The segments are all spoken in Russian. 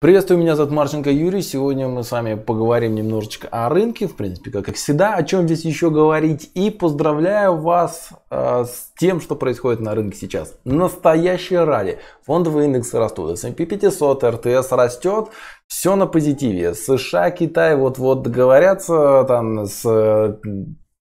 Приветствую, меня зовут Марченко Юрий. Сегодня мы с вами поговорим немножечко о рынке, в принципе, как всегда, о чем здесь еще говорить. И поздравляю вас э, с тем, что происходит на рынке сейчас. Настоящее ради. Фондовые индексы растут, S&P 500, RTS растет, все на позитиве. США, Китай вот-вот договорятся э, там с э,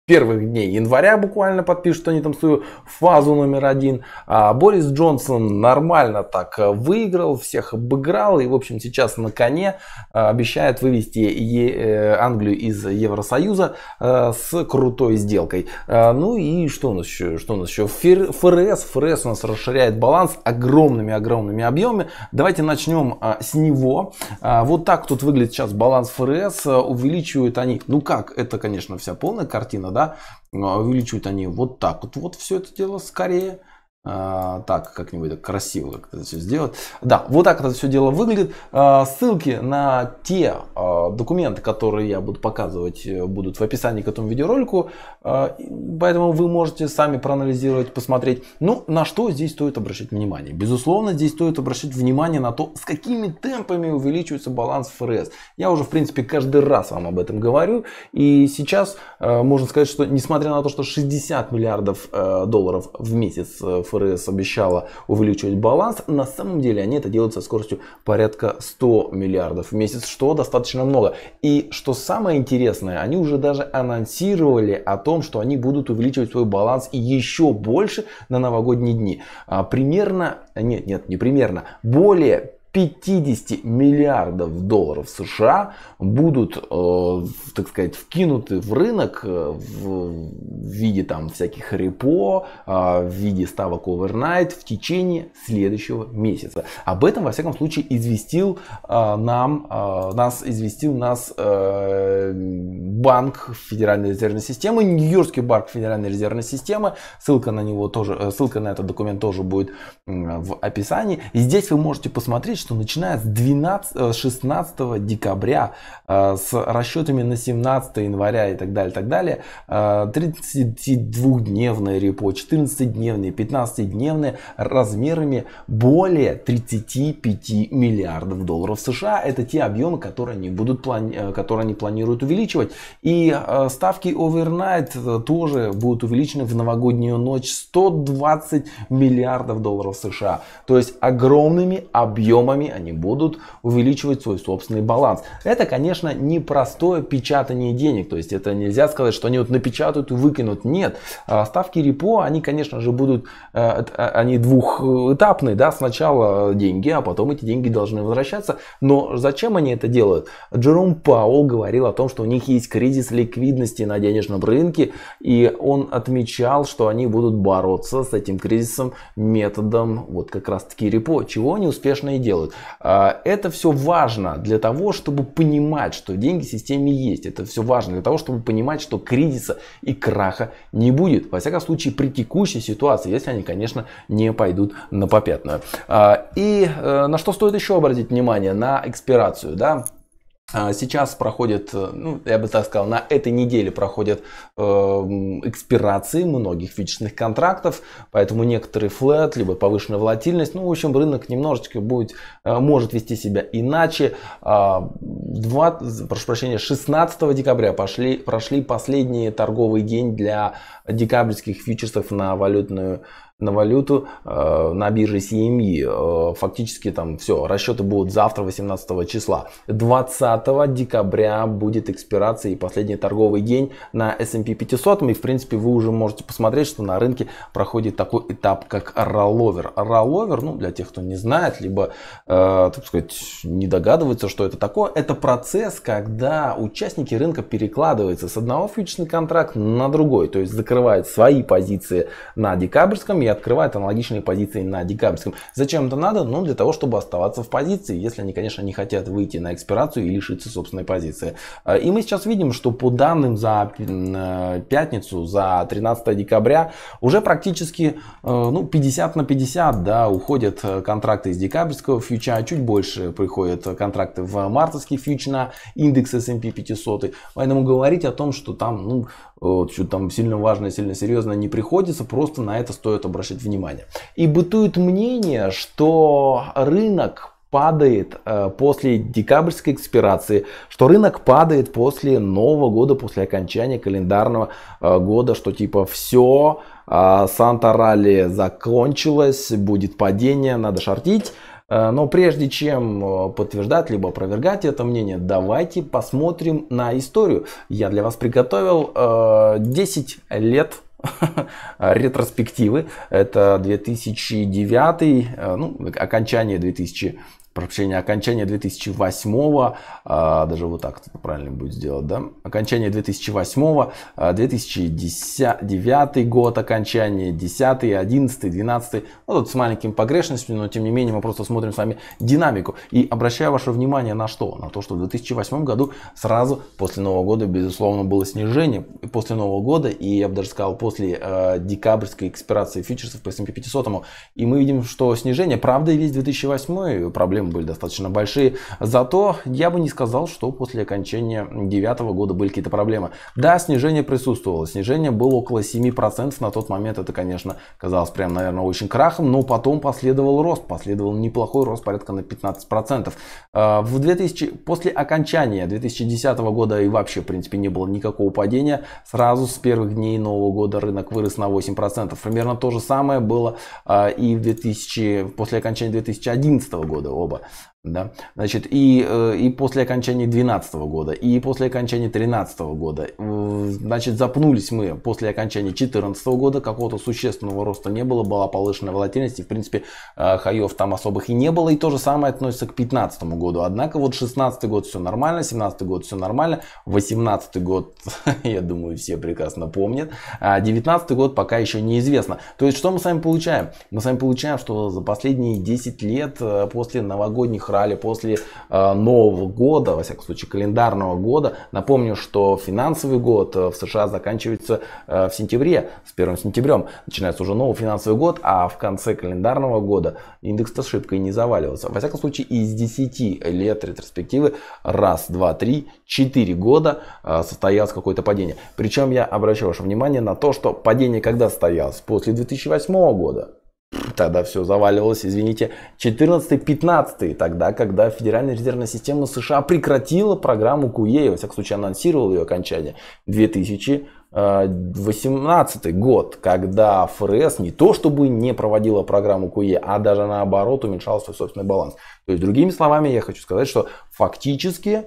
первых дней января буквально подпишут они там свою фазу номер один. А Борис Джонсон нормально так э, выиграл, всех обыграл и, в общем, сейчас на коне э, обещает вывести е- э, Англию из Евросоюза с крутой сделкой. Ну и что у нас еще? Что у нас еще? ФРС. ФРС у нас расширяет баланс огромными-огромными объемами. Давайте начнем с него. Вот так тут выглядит сейчас баланс ФРС. Увеличивают они, ну как, это, конечно, вся полная картина, да, а увеличивают они вот так вот. Вот все это дело скорее а, так как-нибудь красиво как это все сделать. Да, вот так это все дело выглядит. А, ссылки на те а, документы, которые я буду показывать, э, будут в описании к этому видеоролику. Поэтому вы можете сами проанализировать, посмотреть. Ну, на что здесь стоит обращать внимание? Безусловно, здесь стоит обращать внимание на то, с какими темпами увеличивается баланс ФРС. Я уже, в принципе, каждый раз вам об этом говорю. И сейчас э, можно сказать, что несмотря на то, что 60 миллиардов э, долларов в месяц ФРС ФРС обещала увеличивать баланс, на самом деле они это делают со скоростью порядка 100 миллиардов в месяц, что достаточно много. И что самое интересное, они уже даже анонсировали о том, что они будут увеличивать свой баланс еще больше на новогодние дни. А, примерно, нет, нет, не примерно, более 50 миллиардов долларов США будут, э, так сказать, вкинуты в рынок э, в, виде там всяких репо, э, в виде ставок overnight в течение следующего месяца. Об этом, во всяком случае, известил э, нам, э, нас, известил нас э, банк Федеральной резервной системы, Нью-Йоркский банк Федеральной резервной системы. Ссылка на него тоже, э, ссылка на этот документ тоже будет в описании. И здесь вы можете посмотреть, что начиная с 12, 16 э, декабря э, с расчетами на 17 января и так далее, так далее, 32-дневное э, репо, 14-дневные, 15-дневные размерами более 35 миллиардов долларов США. Это те объемы, которые они, будут, плани... которые они планируют увеличивать. И ставки overnight тоже будут увеличены в новогоднюю ночь 120 миллиардов долларов США. То есть огромными объемами формами они будут увеличивать свой собственный баланс. Это, конечно, непростое печатание денег, то есть это нельзя сказать, что они вот напечатают и выкинут. Нет, а, ставки репо, они, конечно же, будут, э, а, они двухэтапные, да, сначала деньги, а потом эти деньги должны возвращаться. Но зачем они это делают? Джером Паул говорил о том, что у них есть кризис ликвидности на денежном рынке, и он отмечал, что они будут бороться с этим кризисом методом вот как раз таки репо, чего они успешно и делают делают. А, это все важно для того, чтобы понимать, что деньги в системе есть. Это все важно для того, чтобы понимать, что кризиса и краха не будет. Во всяком случае, при текущей ситуации, если они, конечно, не пойдут на попятную. А, и э, на что стоит еще обратить внимание? На экспирацию. Да? А, сейчас проходит, э, ну, я бы так сказал, на этой неделе проходят э, экспирации многих фьючерсных контрактов, поэтому некоторые флет, либо повышенная волатильность, ну, в общем, рынок немножечко будет, э, может вести себя иначе. Э, а, 20, прошу прощения, 16 декабря пошли, прошли последний торговый день для декабрьских фьючерсов на валютную на валюту э, на бирже CME. Эм э, фактически там все, расчеты будут завтра, 18 числа. 20 декабря будет экспирация и последний торговый день на S&P 500. И в принципе вы уже можете посмотреть, что на рынке проходит такой этап, как ролловер. Ролловер, ну для тех, кто не знает, либо, э, так сказать, не догадывается, что это такое, это процесс, когда участники рынка перекладываются с одного фьючерсного контракта на другой. То есть закрывают свои позиции на декабрьском и открывает аналогичные позиции на декабрьском. Зачем это надо? Ну, для того, чтобы оставаться в позиции, если они, конечно, не хотят выйти на экспирацию и лишиться собственной позиции. А, и мы сейчас видим, что по данным за э, пятницу, за 13 декабря, уже практически э, ну, 50 на 50 да, уходят э, контракты из декабрьского фьюча, чуть больше приходят контракты в мартовский фьюч на индекс S&P 500. Поэтому говорить о том, что там ну, вот, что там сильно важное, сильно серьезное не приходится, просто на это стоит обращать внимание. И бытует мнение, что рынок падает э, после декабрьской экспирации, что рынок падает после Нового года, после окончания календарного э, года, что типа все, э, Санта-Ралли закончилось, будет падение, надо шортить. Э, но прежде чем э, подтверждать либо опровергать это мнение, давайте посмотрим на историю. Я для вас приготовил 10 э, лет ретроспективы. Это 2009, ну, окончание 2000 прошу прощения, окончание 2008, а, даже вот так правильно будет сделать, да, окончание 2008, 2009 а, год окончание, 10, 11, 12, ну тут с маленькими погрешностями, но тем не менее мы просто смотрим с вами динамику. И обращаю ваше внимание на что? На то, что в 2008 году сразу после Нового года, безусловно, было снижение после Нового года, и я бы даже сказал, после э, декабрьской экспирации фьючерсов по S&P 500, и мы видим, что снижение, правда, и весь 2008 проблем проблемы были достаточно большие. Зато я бы не сказал, что после окончания девятого года были какие-то проблемы. Да, снижение присутствовало. Снижение было около 7%. На тот момент это, конечно, казалось прям, наверное, очень крахом. Но потом последовал рост. Последовал неплохой рост, порядка на 15%. А, в 2000, после окончания 2010 года и вообще, в принципе, не было никакого падения. Сразу с первых дней Нового года рынок вырос на 8%. Примерно то же самое было а, и в 2000, после окончания 2011 года. Оба бы. Да? Значит, и, э, и после окончания 2012 года, и после окончания 2013 года, значит, запнулись мы после окончания 2014 года, какого-то существенного роста не было, была повышенная волатильность, и, в принципе, э, хаев там особых и не было, и то же самое относится к 2015 году. Однако вот 16 год все нормально, 17 год все нормально, 18 год, я думаю, все прекрасно помнят, а 19 год пока еще неизвестно. То есть, что мы с вами получаем? Мы с вами получаем, что за последние 10 лет э, после новогодних Австралии после э, Нового года, во всяком случае календарного года. Напомню, что финансовый год э, в США заканчивается э, в сентябре, с 1 сентябрем начинается уже новый финансовый год, а в конце календарного года индекс с ошибкой не заваливался. Во всяком случае, из 10 лет ретроспективы раз, два, три, четыре года состоялось какое-то падение. Причем я обращаю ваше внимание на то, что падение когда состоялось? После 2008 года тогда все заваливалось, извините, 14-15 тогда, когда Федеральная резервная система США прекратила программу куе, e, во всяком случае анонсировала ее окончание, 2018 год, когда ФРС не то чтобы не проводила программу куе, e, а даже наоборот уменьшала свой собственный баланс. То есть, другими словами, я хочу сказать, что фактически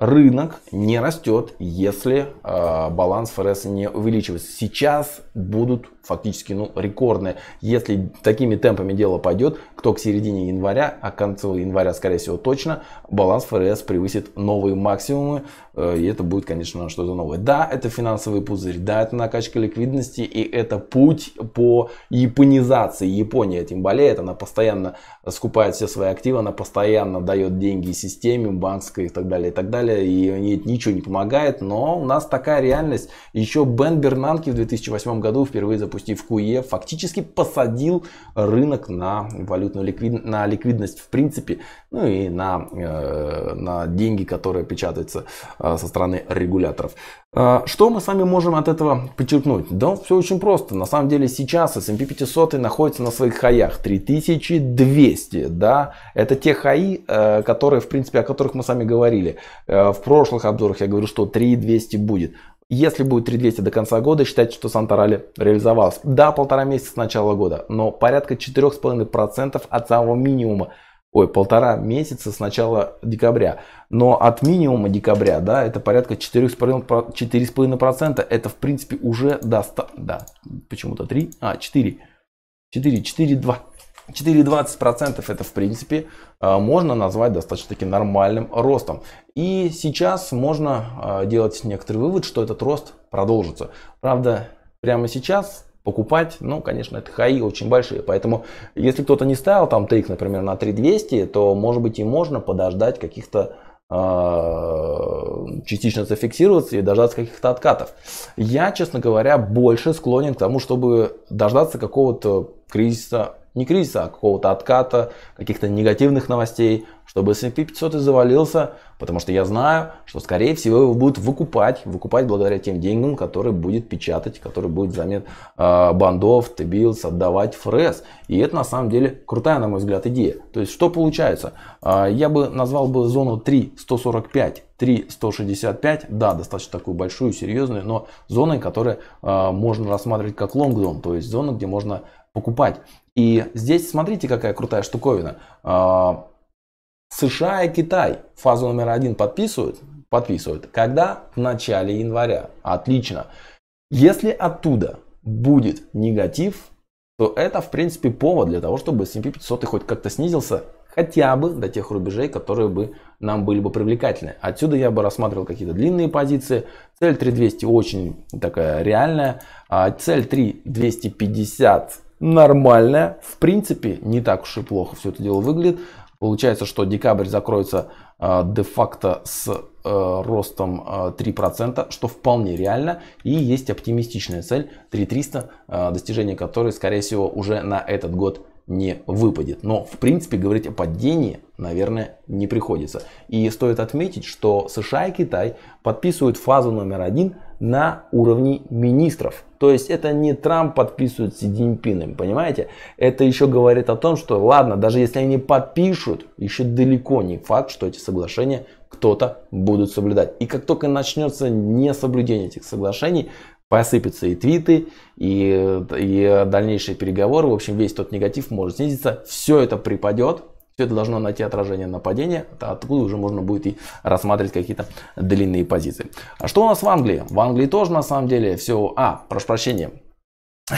рынок не растет, если э, баланс ФРС не увеличивается. Сейчас будут фактически ну, рекордные. Если такими темпами дело пойдет, кто к середине января, а к концу января, скорее всего, точно, баланс ФРС превысит новые максимумы. Э, и это будет, конечно, что-то новое. Да, это финансовый пузырь, да, это накачка ликвидности, и это путь по японизации. Япония этим болеет, она постоянно скупает все свои активы, она постоянно дает деньги системе, банковской и так далее, и так далее далее, и нет, ничего не помогает, но у нас такая реальность. Еще Бен Бернанки в 2008 году, впервые запустив куе, e, фактически посадил рынок на валютную ликвид... на ликвидность в принципе, ну и на, э, на деньги, которые печатаются э, со стороны регуляторов. Э, что мы с вами можем от этого подчеркнуть? Да, все очень просто. На самом деле сейчас S&P 500 находится на своих хаях 3200, да, это те хаи, э, которые, в принципе, о которых мы с вами говорили. Э, Э, в прошлых обзорах я говорю, что 3200 будет. Если будет 3200 до конца года, считайте, что Санта реализовалась. Да, полтора месяца с начала года, но порядка 4,5% от самого минимума. Ой, полтора месяца с начала декабря. Но от минимума декабря, да, это порядка 4,5%. Это, в принципе, уже до доста... Да, почему-то 3, а, 4. 4, 4, 2. 4,20% это в принципе а, можно назвать достаточно таки нормальным ростом. И сейчас можно а, делать некоторый вывод, что этот рост продолжится. Правда, прямо сейчас покупать, ну, конечно, это хаи очень большие. Поэтому, если кто-то не ставил там тейк, например, на 3200, то, может быть, и можно подождать каких-то а, частично зафиксироваться и дождаться каких-то откатов. Я, честно говоря, больше склонен к тому, чтобы дождаться какого-то кризиса не кризиса, а какого-то отката, каких-то негативных новостей, чтобы S&P 500 и завалился, потому что я знаю, что скорее всего его будут выкупать, выкупать благодаря тем деньгам, которые будет печатать, которые будет взамен э, бандов, т отдавать ФРС. И это на самом деле крутая, на мой взгляд, идея. То есть что получается? Э, я бы назвал бы зону 3, 145 3,165, да, достаточно такую большую, серьезную, но зоной, которая э, можно рассматривать как лонгдом, то есть зона, где можно покупать. И здесь смотрите, какая крутая штуковина. Э, США и Китай фазу номер один подписывают? Подписывают. Когда? В начале января. Отлично. Если оттуда будет негатив, то это, в принципе, повод для того, чтобы S&P 500 хоть как-то снизился, хотя бы до тех рубежей, которые бы нам были бы привлекательны. Отсюда я бы рассматривал какие-то длинные позиции. Цель 3200 очень такая реальная. А цель 3250 нормальная. В принципе, не так уж и плохо все это дело выглядит. Получается, что декабрь закроется э, де-факто с э, ростом э, 3%, что вполне реально. И есть оптимистичная цель 3300, э, достижение которой, скорее всего, уже на этот год не выпадет. Но, в принципе, говорить о падении, наверное, не приходится. И стоит отметить, что США и Китай подписывают фазу номер один на уровне министров – то есть это не Трамп подписывает Си Диньпином, понимаете? Это еще говорит о том, что ладно, даже если они подпишут, еще далеко не факт, что эти соглашения кто-то будут соблюдать. И как только начнется несоблюдение этих соглашений, посыпятся и твиты, и, и дальнейшие переговоры, в общем, весь тот негатив может снизиться, все это припадет, все это должно найти отражение нападения, откуда уже можно будет и рассматривать какие-то длинные позиции. А что у нас в Англии? В Англии тоже на самом деле все... А, прошу прощения,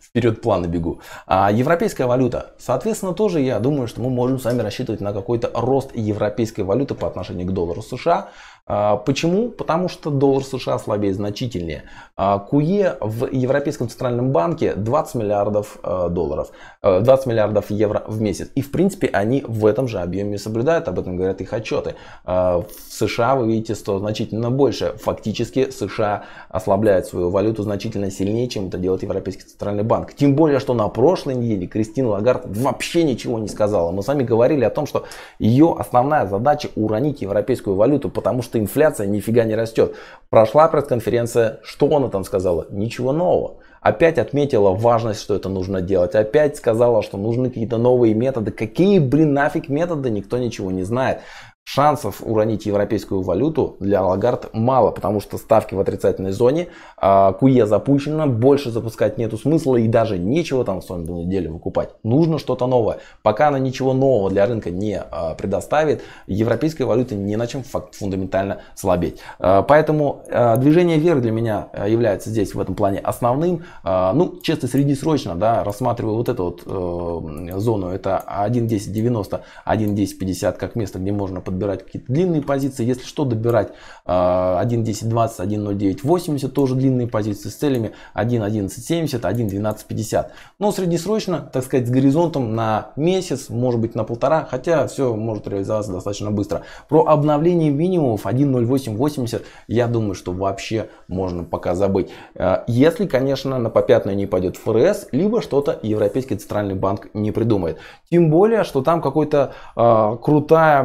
Вперед планы бегу. А европейская валюта. Соответственно, тоже я думаю, что мы можем с вами рассчитывать на какой-то рост европейской валюты по отношению к доллару США. А, почему? Потому что доллар США слабеет значительнее. А, КУЕ в Европейском центральном банке 20 миллиардов а, долларов, 20 миллиардов евро в месяц. И в принципе они в этом же объеме соблюдают, об этом говорят их отчеты. В США вы видите, что значительно больше. Фактически США ослабляет свою валюту значительно сильнее, чем это делает Европейский центральный банк. Тем более, что на прошлой неделе Кристина Лагард вообще ничего не сказала. Мы сами говорили о том, что ее основная задача уронить европейскую валюту, потому что что инфляция нифига не растет. Прошла пресс-конференция, что она там сказала? Ничего нового. Опять отметила важность, что это нужно делать. Опять сказала, что нужны какие-то новые методы. Какие, блин, нафиг методы, никто ничего не знает. Шансов уронить европейскую валюту для Лагард мало, потому что ставки в отрицательной зоне, а, Куе запущено, больше запускать нету смысла и даже нечего там в на неделе выкупать. Нужно что-то новое. Пока она ничего нового для рынка не а, предоставит, европейская валюта не на чем фундаментально слабеть. А, поэтому движение вверх для меня является здесь в этом плане основным. Ну, честно, среднесрочно, да, рассматриваю вот эту вот э, зону, это 1.1090, 1.1050 как место, где можно подойти отбирать какие-то длинные позиции. Если что, добирать 1.10.20, а, 1.09.80, тоже длинные позиции с целями 1.11.70, 1.12.50. Но среднесрочно, так сказать, с горизонтом на месяц, может быть на полтора, хотя все может реализоваться достаточно быстро. Про обновление минимумов 1.08.80 я думаю, что вообще можно пока забыть. А, если, конечно, на попятную не пойдет ФРС, либо что-то Европейский центральный банк не придумает. Тем более, что там какой-то э, крутая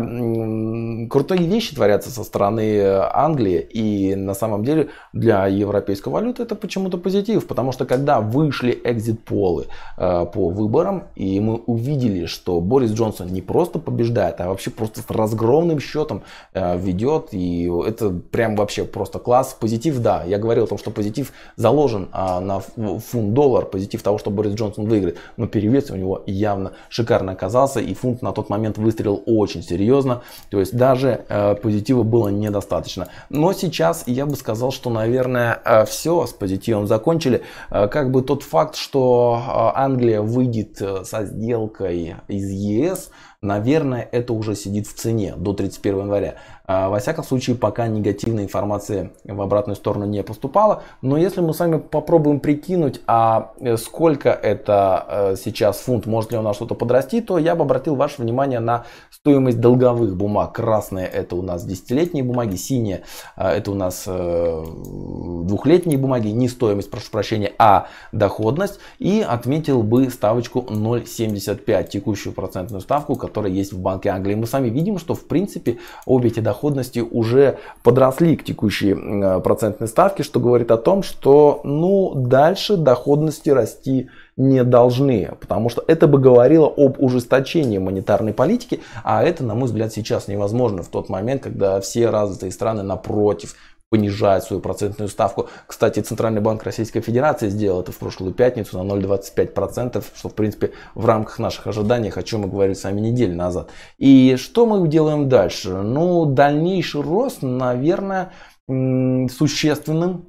крутые вещи творятся со стороны э, Англии, и на самом деле для европейской валюты это почему-то позитив, потому что когда вышли экзит-полы э, по выборам, и мы увидели, что Борис Джонсон не просто побеждает, а вообще просто с разгромным счетом э, ведет, и это прям вообще просто класс. Позитив, да, я говорил о том, что позитив заложен а, на фунт-доллар, позитив того, что Борис Джонсон выиграет, но перевес у него явно шикарно оказался, и фунт на тот момент выстрелил очень серьезно, то есть даже э, позитива было недостаточно. Но сейчас я бы сказал, что, наверное, э, все с позитивом закончили. Э, как бы тот факт, что э, Англия выйдет э, со сделкой из ЕС, наверное, это уже сидит в цене до 31 января. Э, во всяком случае, пока негативной информации в обратную сторону не поступало. Но если мы с вами попробуем прикинуть, а э, сколько это сейчас фунт, может ли у нас что-то подрасти, то я бы обратил ваше внимание на Стоимость долговых бумаг. красные это у нас десятилетние бумаги, синие а, это у нас э, двухлетние бумаги. Не стоимость, прошу прощения, а доходность. И отметил бы ставочку 0,75, текущую процентную ставку, которая есть в Банке Англии. Мы сами видим, что в принципе обе эти доходности уже подросли к текущей э, процентной ставке, что говорит о том, что ну дальше доходности расти не должны, потому что это бы говорило об ужесточении монетарной политики, а это, на мой взгляд, сейчас невозможно в тот момент, когда все развитые страны напротив понижают свою процентную ставку. Кстати, Центральный банк Российской Федерации сделал это в прошлую пятницу на 0,25%, что, в принципе, в рамках наших ожиданий, о чем мы говорили с вами неделю назад. И что мы делаем дальше? Ну, дальнейший рост, наверное, существенным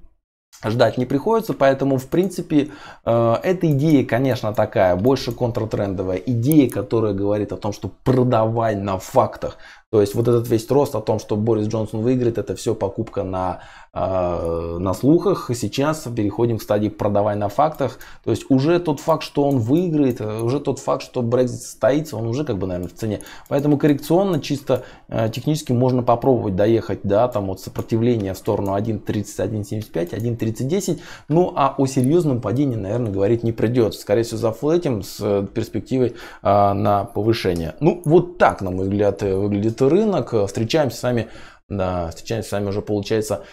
ждать не приходится, поэтому, в принципе, э, эта идея, конечно, такая, больше контртрендовая. Идея, которая говорит о том, что продавай на фактах, то есть вот этот весь рост о том, что Борис Джонсон выиграет, это все покупка на, э, на слухах. Сейчас переходим к стадии продавай на фактах. То есть уже тот факт, что он выиграет, уже тот факт, что Brexit состоится, он уже как бы, наверное, в цене. Поэтому коррекционно чисто э, технически можно попробовать доехать, да, там вот сопротивления в сторону 1.3175, 1.3010. Ну а о серьезном падении, наверное, говорить не придется. Скорее всего, зафлетим с э, перспективой э, на повышение. Ну вот так, на мой взгляд, э, выглядит рынок. Э, встречаемся с вами, да, встречаемся с вами уже получается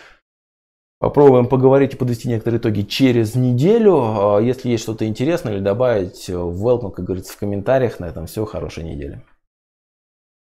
Попробуем поговорить и подвести некоторые итоги через неделю. А если есть что-то интересное или добавить, э, welcome, как говорится, в комментариях. На этом все. Хорошей недели.